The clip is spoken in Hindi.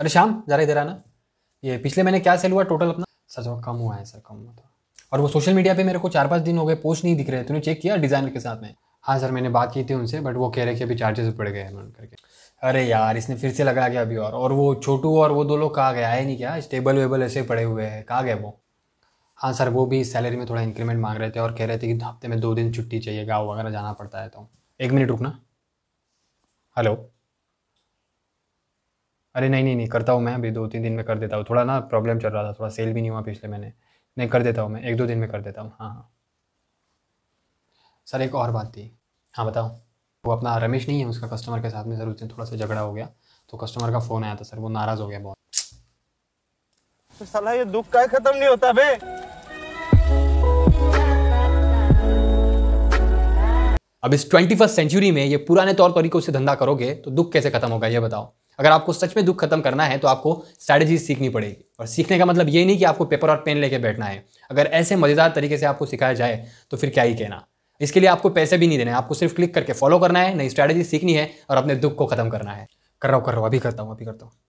अरे शाम ज़रा इधर आना ये पिछले महीने क्या सेल हुआ टोटल अपना सर जो कम हुआ है सर कम हुआ था और वो सोशल मीडिया पे मेरे को चार पाँच दिन हो गए पोस्ट नहीं दिख रहे तूने चेक किया डिज़ाइनर के साथ में हाँ सर मैंने बात की थी उनसे बट वो कह रहे कि अभी चार्जेस पड़ गए हैं करके अरे यार इसने फिर से लगा गया अभी और और वो छोटू और वो दो लोग कहा गया है नहीं क्या स्टेबल वेबल ऐसे पड़े हुए हैं कहा गए वो हाँ सर वो भी सैलरी में थोड़ा इंक्रीमेंट मांग रहे थे और कह रहे थे कि हफ्ते में दो दिन छुट्टी चाहिए गाँव वगैरह जाना पड़ता है तो एक मिनट रुकना हेलो अरे नहीं नहीं नहीं करता हूँ मैं अभी दो तीन दिन में कर देता हूँ थोड़ा ना प्रॉब्लम चल रहा था थोड़ा सेल भी नहीं हुआ पिछले महीने नहीं कर देता हूँ मैं एक दो दिन में कर देता हूँ हाँ हाँ सर एक और बात थी हाँ बताओ वो अपना रमेश नहीं है उसका कस्टमर के साथ में सर उस दिन थोड़ा सा झगड़ा हो गया तो कस्टमर का फ़ोन आया था सर वो नाराज़ हो गया बहुत तो साला ये दुख का ख़त्म नहीं होता बे अब इस ट्वेंटी फर्स्ट सेंचुरी में ये पुराने तौर तरीकों से धंधा करोगे तो दुख कैसे खत्म होगा ये बताओ अगर आपको सच में दुख खत्म करना है तो आपको स्ट्रैटेजी सीखनी पड़ेगी और सीखने का मतलब ये नहीं कि आपको पेपर और पेन लेके बैठना है अगर ऐसे मज़ेदार तरीके से आपको सिखाया जाए तो फिर क्या ही कहना इसके लिए आपको पैसे भी नहीं देने आपको सिर्फ क्लिक करके फॉलो करना है नई स्ट्रैटेजी सीखनी है और अपने दुख को खत्म करना है कर रहा हूँ कर रहा हूँ अभी करता हूँ अभी करता हूँ